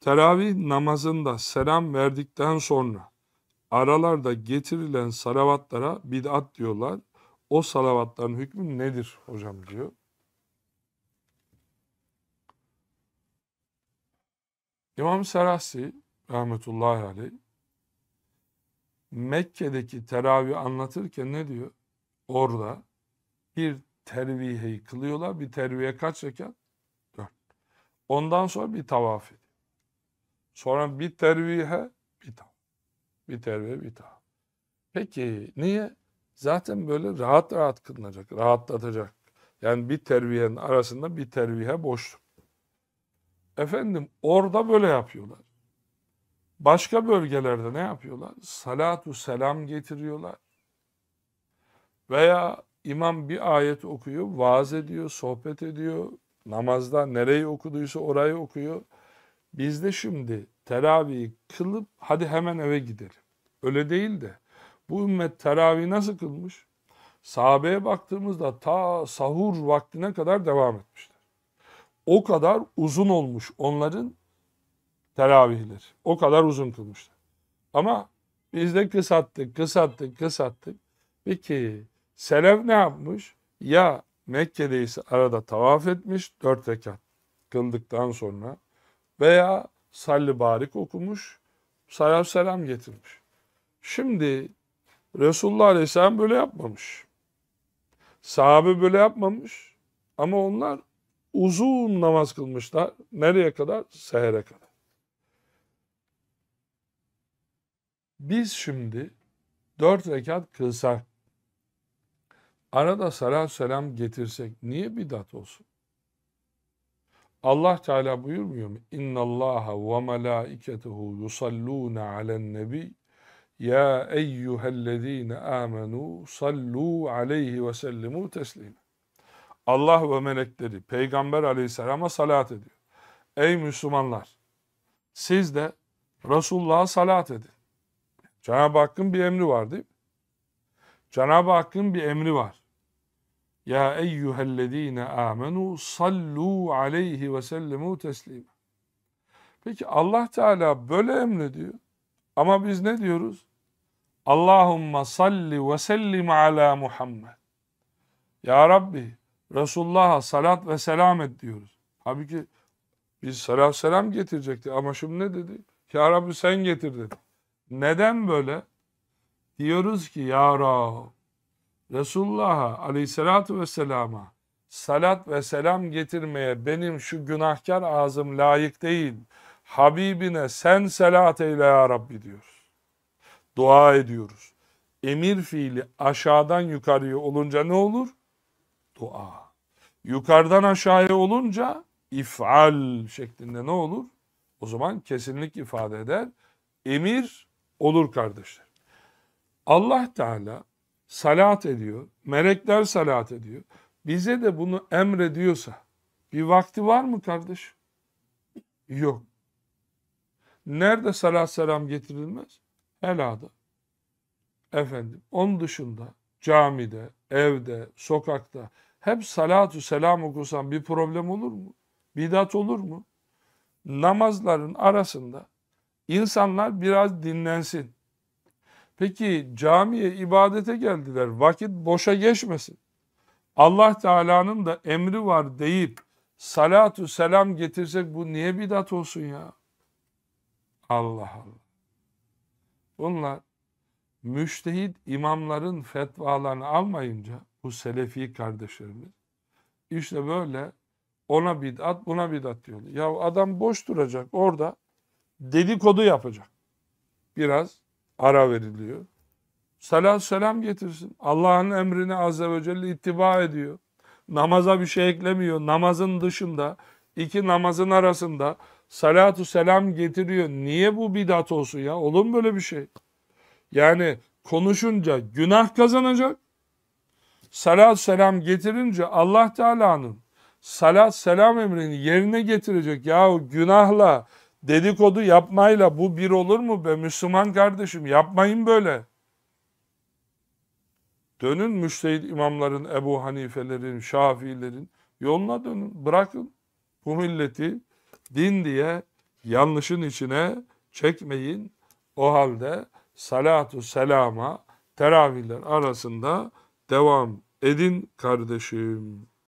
Teravih namazında selam verdikten sonra aralarda getirilen salavatlara bid'at diyorlar. O salavatların hükmü nedir hocam diyor. İmam Serasi rahmetullahi aleyh Mekke'deki teravih anlatırken ne diyor? Orada bir terviheyi kılıyorlar. Bir terviye kaç rekat? Dört. Ondan sonra bir tavafi. Sonra bir tervihe bir tav. Bir tervihe bir tav. Peki niye? Zaten böyle rahat rahat kılınacak, rahatlatacak. Yani bir tervihenin arasında bir tervihe boşluk. Efendim orada böyle yapıyorlar. Başka bölgelerde ne yapıyorlar? Salatu selam getiriyorlar. Veya imam bir ayet okuyor, vaaz ediyor, sohbet ediyor. Namazda nereyi okuduysa orayı okuyor. Bizde şimdi teravihi kılıp hadi hemen eve gidelim. Öyle değil de bu ümmet teravihi nasıl kılmış? Sahabeye baktığımızda ta sahur vaktine kadar devam etmişler. O kadar uzun olmuş onların teravihleri. O kadar uzun kılmışlar. Ama biz de kısattık, kısattık, kısattık. Peki Selef ne yapmış? Ya Mekke'deyse arada tavaf etmiş, dört rekat kıldıktan sonra veya salli barik okumuş, salam selam getirmiş. Şimdi Resulullah Aleyhisselam böyle yapmamış. Sahabe böyle yapmamış. Ama onlar uzun namaz kılmışlar. Nereye kadar? Sehere kadar. Biz şimdi dört rekat kılsak, arada salam selam getirsek niye bidat olsun? Allah Teala buyurmuyor mu? İnna Allaha ve melaiketehu yusalluna alen nebi ya eyyühellezine amenu sallu aleyhi ve sellimu teslime. Allah ve melekleri peygamber aleyhisselama salat ediyor. Ey Müslümanlar siz de Resulullah'a salat edin. Cenab-ı Hakk'ın bir emri var değil mi? Cenab-ı Hakk'ın bir emri var. Ya eyyühellezine amenu sallu aleyhi ve sellemu teslim. Peki Allah Teala böyle emrediyor. Ama biz ne diyoruz? Allahumma salli ve sellim ala Muhammed. Ya Rabbi Resulullah'a salat ve selam et diyoruz. Halbuki biz salat selam getirecekti ama şimdi ne dedi? Ya Rabbi sen getirdin. Neden böyle? Diyoruz ki ya Rabbi. Resulullah'a aleyhissalatu vesselama salat ve selam getirmeye benim şu günahkar ağzım layık değil. Habibine sen selat eyle ya Rabbi diyoruz. Dua ediyoruz. Emir fiili aşağıdan yukarıya olunca ne olur? Dua. Yukarıdan aşağıya olunca ifal şeklinde ne olur? O zaman kesinlik ifade eder. Emir olur kardeşler. Allah Teala salat ediyor, melekler salat ediyor. Bize de bunu emrediyorsa bir vakti var mı kardeş? Yok. Nerede salat selam getirilmez? Helada. Efendim, onun dışında camide, evde, sokakta hep salatu selam okusan bir problem olur mu? Bidat olur mu? Namazların arasında insanlar biraz dinlensin. Peki camiye ibadete geldiler. Vakit boşa geçmesin. Allah Teala'nın da emri var deyip salatu selam getirsek bu niye bidat olsun ya? Allah Allah. Bunlar müştehit imamların fetvalarını almayınca bu selefi kardeşlerimiz işte böyle ona bid'at buna bid'at diyor. Ya adam boş duracak orada dedikodu yapacak. Biraz ara veriliyor. Salat selam getirsin. Allah'ın emrine azze ve celle ittiba ediyor. Namaza bir şey eklemiyor. Namazın dışında, iki namazın arasında salatu selam getiriyor. Niye bu bidat olsun ya? Olur mu böyle bir şey? Yani konuşunca günah kazanacak. Salat selam getirince Allah Teala'nın salat selam emrini yerine getirecek. Yahu günahla Dedikodu yapmayla bu bir olur mu be Müslüman kardeşim? Yapmayın böyle. Dönün müştehit imamların, Ebu Hanifelerin, Şafiilerin yoluna dönün. Bırakın bu milleti din diye yanlışın içine çekmeyin. O halde salatu selama teravihler arasında devam edin kardeşim.